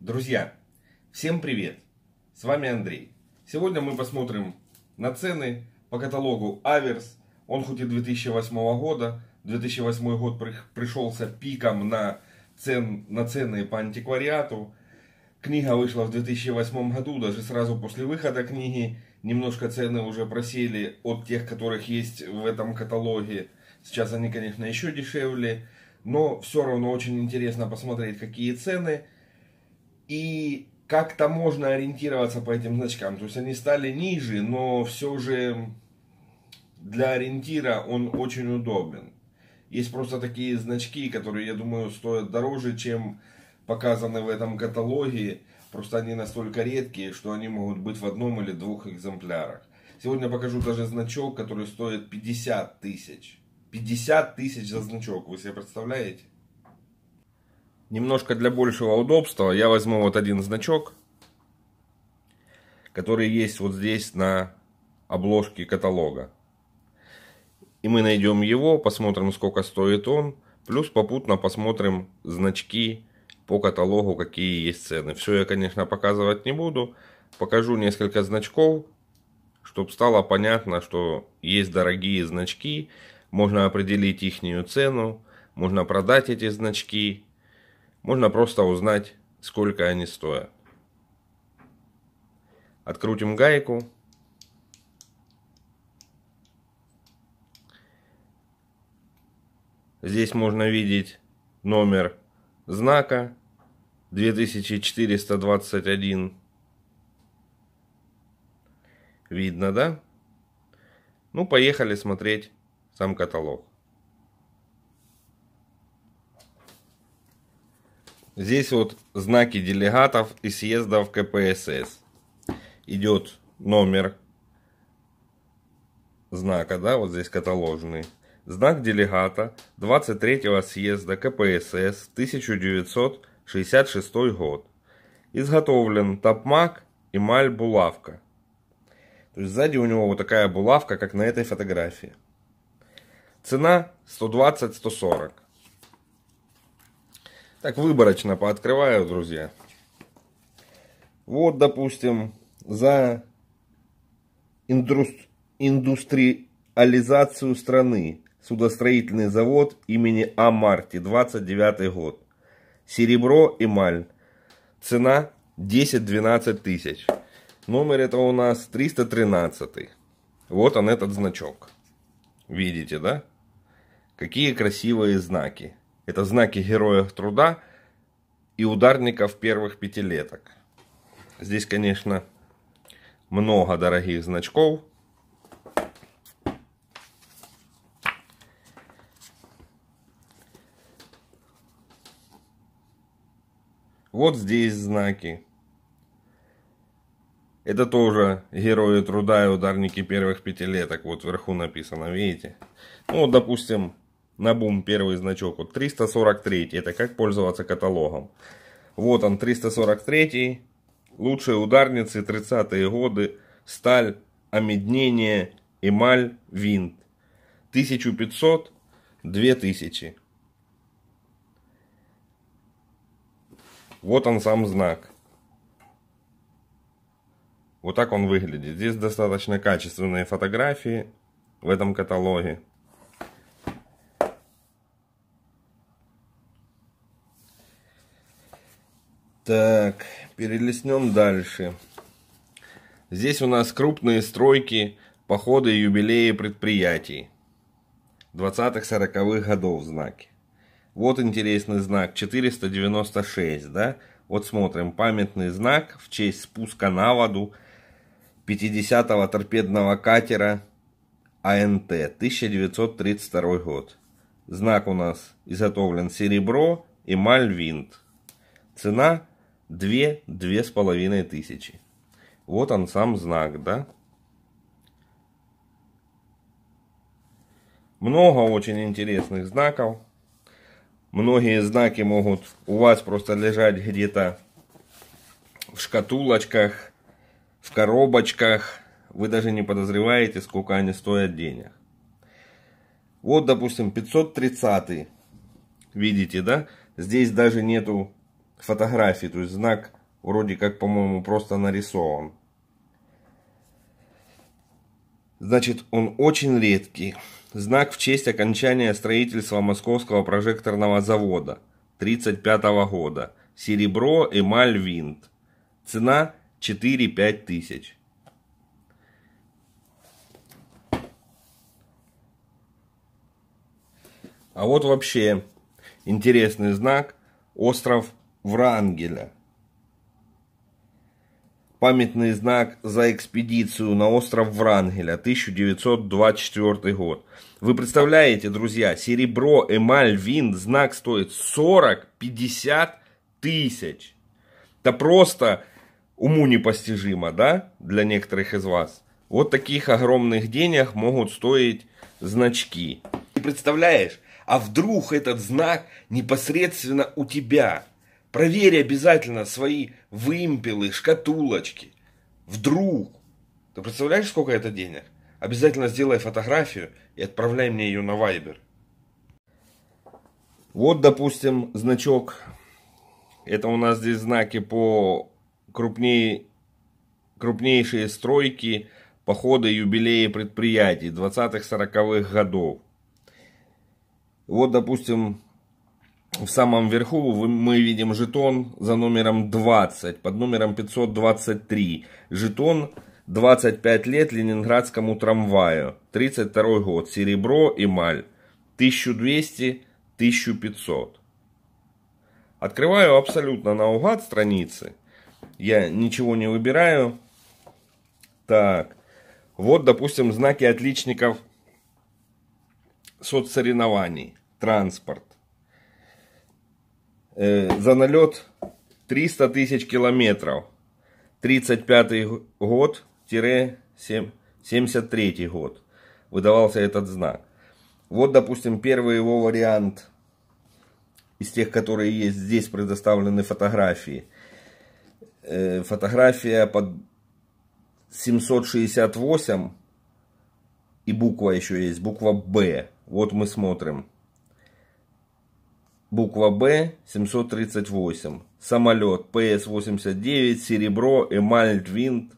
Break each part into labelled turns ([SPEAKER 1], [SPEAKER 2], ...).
[SPEAKER 1] Друзья, всем привет! С вами Андрей. Сегодня мы посмотрим на цены по каталогу Аверс. Он хоть и 2008 года, 2008 год пришелся пиком на, цен, на цены по антиквариату. Книга вышла в 2008 году, даже сразу после выхода книги. Немножко цены уже просели от тех, которых есть в этом каталоге. Сейчас они, конечно, еще дешевле. Но все равно очень интересно посмотреть, какие цены – и как-то можно ориентироваться по этим значкам. То есть они стали ниже, но все же для ориентира он очень удобен. Есть просто такие значки, которые, я думаю, стоят дороже, чем показаны в этом каталоге. Просто они настолько редкие, что они могут быть в одном или двух экземплярах. Сегодня покажу даже значок, который стоит 50 тысяч. 50 тысяч за значок, вы себе представляете? Немножко для большего удобства я возьму вот один значок, который есть вот здесь на обложке каталога. И мы найдем его, посмотрим сколько стоит он, плюс попутно посмотрим значки по каталогу, какие есть цены. Все я, конечно, показывать не буду. Покажу несколько значков, чтобы стало понятно, что есть дорогие значки, можно определить их цену, можно продать эти значки можно просто узнать, сколько они стоят. Открутим гайку. Здесь можно видеть номер знака 2421. Видно, да? Ну, поехали смотреть сам каталог. Здесь вот знаки делегатов и съездов КПСС. Идет номер знака, да, вот здесь каталожный. Знак делегата 23-го съезда КПСС 1966 год. Изготовлен топмак и маль булавка. То есть сзади у него вот такая булавка, как на этой фотографии. Цена 120-140. Так выборочно пооткрываю, друзья. Вот, допустим, за индустри... индустриализацию страны судостроительный завод имени А. Марти, 29 год. Серебро, эмаль. Цена 10-12 тысяч. Номер это у нас 313. Вот он этот значок. Видите, да? Какие красивые знаки. Это знаки героев труда и ударников первых пятилеток. Здесь, конечно, много дорогих значков. Вот здесь знаки. Это тоже герои труда и ударники первых пятилеток. Вот вверху написано, видите? Ну, вот, допустим, на бум первый значок. Вот 343, это как пользоваться каталогом. Вот он, 343, лучшие ударницы, 30-е годы, сталь, омеднение, эмаль, винт. 1500, 2000. Вот он сам знак. Вот так он выглядит. Здесь достаточно качественные фотографии в этом каталоге. Так, перелистнем дальше. Здесь у нас крупные стройки, походы юбилеи предприятий. 20-40-х годов знаки. Вот интересный знак, 496, да? Вот смотрим, памятный знак в честь спуска на воду 50-го торпедного катера АНТ, 1932 год. Знак у нас изготовлен серебро, эмаль, винт. Цена две, две с половиной тысячи. Вот он сам знак, да? Много очень интересных знаков. Многие знаки могут у вас просто лежать где-то в шкатулочках, в коробочках. Вы даже не подозреваете, сколько они стоят денег. Вот, допустим, 530. Видите, да? Здесь даже нету фотографии. То есть знак вроде как, по-моему, просто нарисован. Значит, он очень редкий. Знак в честь окончания строительства Московского прожекторного завода 1935 года. Серебро, эмаль, винт. Цена 4-5 тысяч. А вот вообще интересный знак. Остров Врангеля. Памятный знак за экспедицию на остров Врангеля, 1924 год. Вы представляете, друзья, серебро, эмаль, вин, знак стоит 40-50 тысяч. Это просто уму непостижимо, да, для некоторых из вас. Вот таких огромных денег могут стоить значки. Ты представляешь, а вдруг этот знак непосредственно у тебя – Проверь обязательно свои вымпелы, шкатулочки. Вдруг. Ты представляешь, сколько это денег? Обязательно сделай фотографию и отправляй мне ее на Viber. Вот, допустим, значок. Это у нас здесь знаки по крупней, крупнейшие стройки, походы, юбилеи предприятий 20-40-х годов. Вот, допустим, в самом верху мы видим жетон за номером 20, под номером 523. Жетон 25 лет ленинградскому трамваю, 32 год, серебро, эмаль, 1200-1500. Открываю абсолютно наугад страницы. Я ничего не выбираю. Так, вот, допустим, знаки отличников соцсоревнований, транспорт э, за налет 300 тысяч километров. 35 год 73 год выдавался этот знак. Вот, допустим, первый его вариант из тех, которые есть. Здесь предоставлены фотографии. Э, фотография под 768 и буква еще есть, буква Б. Вот мы смотрим. Буква Б 738. Самолет ПС-89, серебро, эмаль, винт,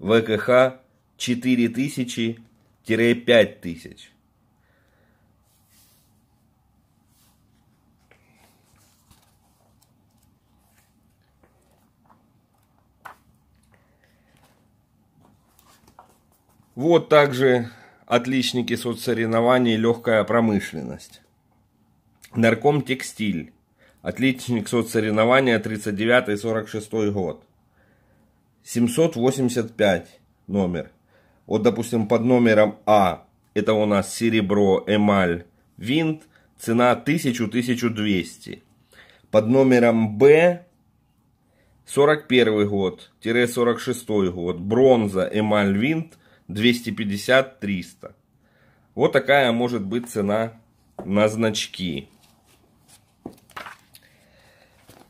[SPEAKER 1] ВКХ 4000-5000. Вот также отличники соцсоревнований «Легкая промышленность». Нарком Текстиль. Отличник соцсоревнования 39-46 год. 785 номер. Вот, допустим, под номером А это у нас серебро, эмаль, винт. Цена 1000-1200. Под номером Б 41 год-46 год. Бронза, эмаль, винт 250-300. Вот такая может быть цена на значки.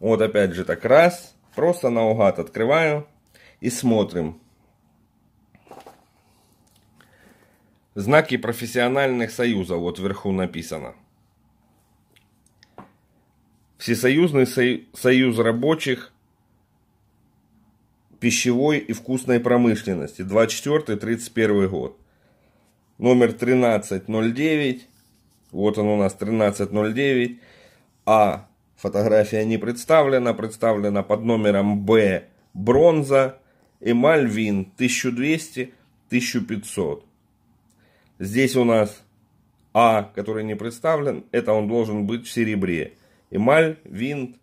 [SPEAKER 1] Вот опять же так раз. Просто наугад открываю и смотрим. Знаки профессиональных союзов вот вверху написано. Всесоюзный союз рабочих пищевой и вкусной промышленности 24-31 год. Номер 1309. Вот он у нас 1309. А Фотография не представлена, представлена под номером Б бронза, эмаль вин 1200-1500. Здесь у нас А, который не представлен, это он должен быть в серебре. Эмаль вин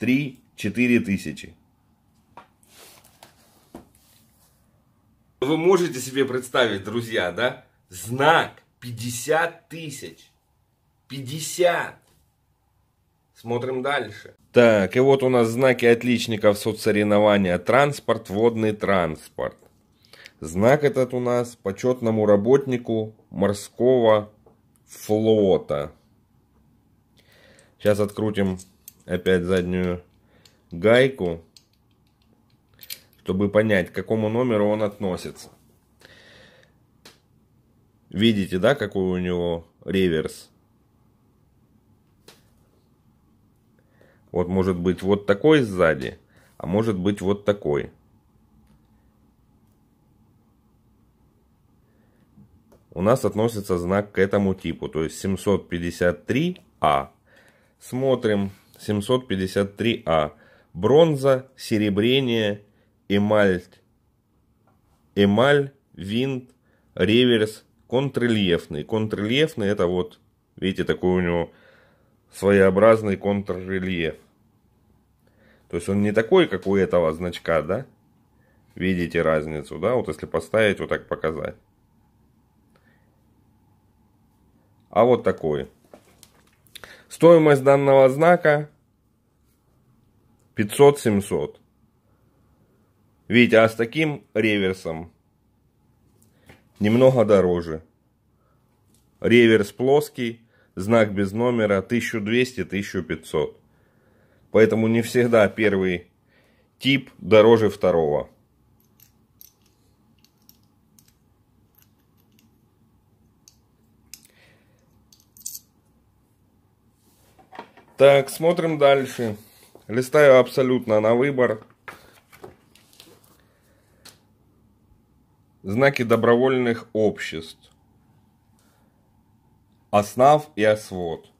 [SPEAKER 1] 3-4 тысячи. Вы можете себе представить, друзья, да? Знак 50 тысяч. 50. Смотрим дальше. Так, и вот у нас знаки отличников соцсоревнования. Транспорт, водный транспорт. Знак этот у нас почетному работнику морского флота. Сейчас открутим опять заднюю гайку, чтобы понять, к какому номеру он относится. Видите, да, какой у него реверс? Вот может быть вот такой сзади, а может быть вот такой. У нас относится знак к этому типу, то есть 753А. Смотрим 753А. Бронза, серебрение, эмаль, эмаль, винт, реверс, контррельефный. Контррельефный это вот, видите, такой у него своеобразный контррельеф. То есть он не такой, как у этого значка, да? Видите разницу, да? Вот если поставить, вот так показать. А вот такой. Стоимость данного знака 500-700. Видите, а с таким реверсом немного дороже. Реверс плоский, знак без номера 1200-1500. Поэтому не всегда первый тип дороже второго. Так, смотрим дальше. Листаю абсолютно на выбор. Знаки добровольных обществ основ и освод.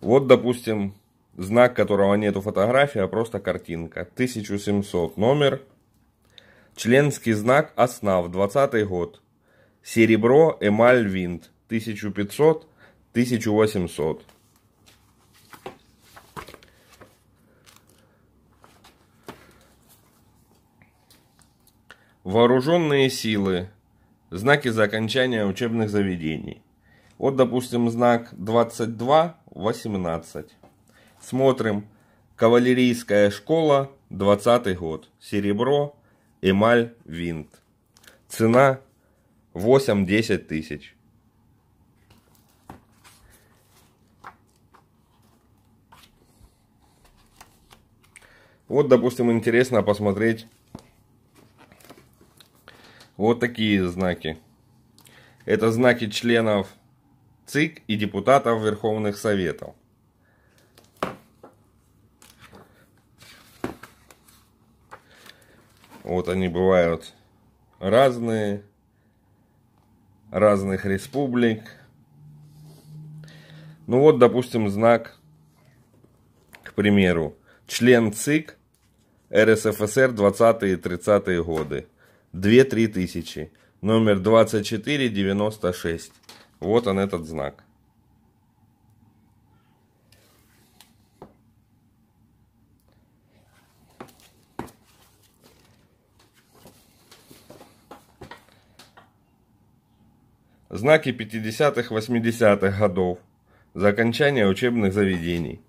[SPEAKER 1] Вот, допустим, знак, которого нету фотографии, а просто картинка. 1700 номер. Членский знак основ, 20 год. Серебро, эмаль, винт. 1500, 1800. Вооруженные силы. Знаки за окончание учебных заведений. Вот, допустим, знак 22-18. Смотрим. Кавалерийская школа, 20 год. Серебро, эмаль, винт. Цена 8-10 тысяч. Вот, допустим, интересно посмотреть вот такие знаки. Это знаки членов ЦИК и депутатов Верховных Советов. Вот они бывают разные, разных республик. Ну вот, допустим, знак, к примеру, член ЦИК РСФСР 20-е и 30-е годы. 2-3 тысячи. Номер 2496. Вот он этот знак. Знаки 50-80-х годов за окончание учебных заведений.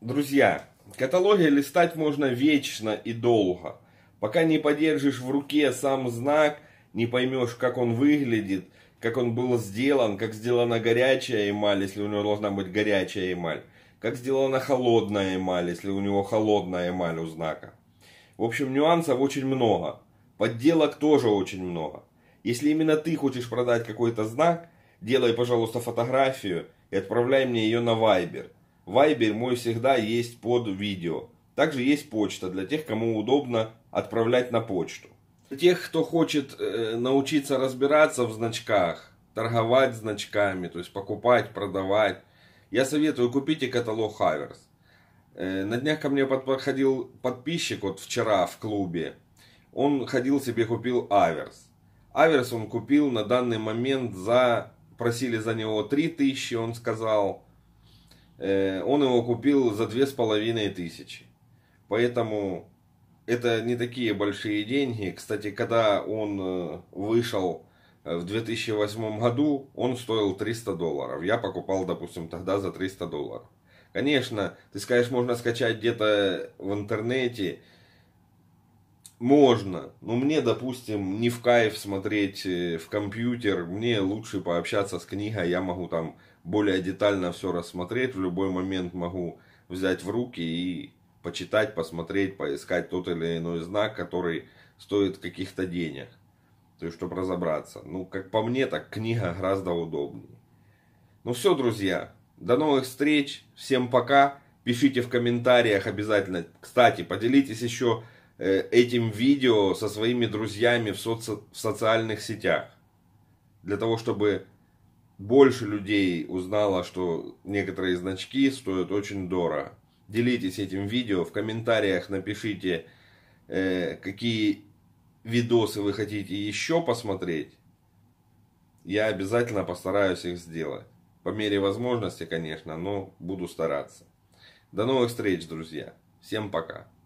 [SPEAKER 1] Друзья, каталоги листать можно вечно и долго – Пока не подержишь в руке сам знак, не поймешь, как он выглядит, как он был сделан, как сделана горячая эмаль, если у него должна быть горячая эмаль, как сделана холодная эмаль, если у него холодная эмаль у знака. В общем, нюансов очень много. Подделок тоже очень много. Если именно ты хочешь продать какой-то знак, делай, пожалуйста, фотографию и отправляй мне ее на Viber. Viber мой всегда есть под видео. Также есть почта для тех, кому удобно отправлять на почту. Тех, кто хочет э, научиться разбираться в значках, торговать значками, то есть покупать, продавать, я советую купите каталог Хаверс. Э, на днях ко мне подходил подписчик, вот вчера в клубе, он ходил себе купил Аверс. Аверс он купил на данный момент за, просили за него 3000, он сказал, э, он его купил за 2500. Поэтому это не такие большие деньги. Кстати, когда он э, вышел э, в 2008 году, он стоил 300 долларов. Я покупал, допустим, тогда за 300 долларов. Конечно, ты скажешь, можно скачать где-то в интернете. Можно, но мне, допустим, не в кайф смотреть э, в компьютер, мне лучше пообщаться с книгой, я могу там более детально все рассмотреть, в любой момент могу взять в руки и почитать, посмотреть, поискать тот или иной знак, который стоит каких-то денег. То есть, чтобы разобраться. Ну, как по мне, так книга гораздо удобнее. Ну все, друзья. До новых встреч. Всем пока. Пишите в комментариях обязательно. Кстати, поделитесь еще э, этим видео со своими друзьями в, соци... в социальных сетях. Для того, чтобы больше людей узнало, что некоторые значки стоят очень дорого делитесь этим видео, в комментариях напишите, э, какие видосы вы хотите еще посмотреть. Я обязательно постараюсь их сделать. По мере возможности, конечно, но буду стараться. До новых встреч, друзья. Всем пока.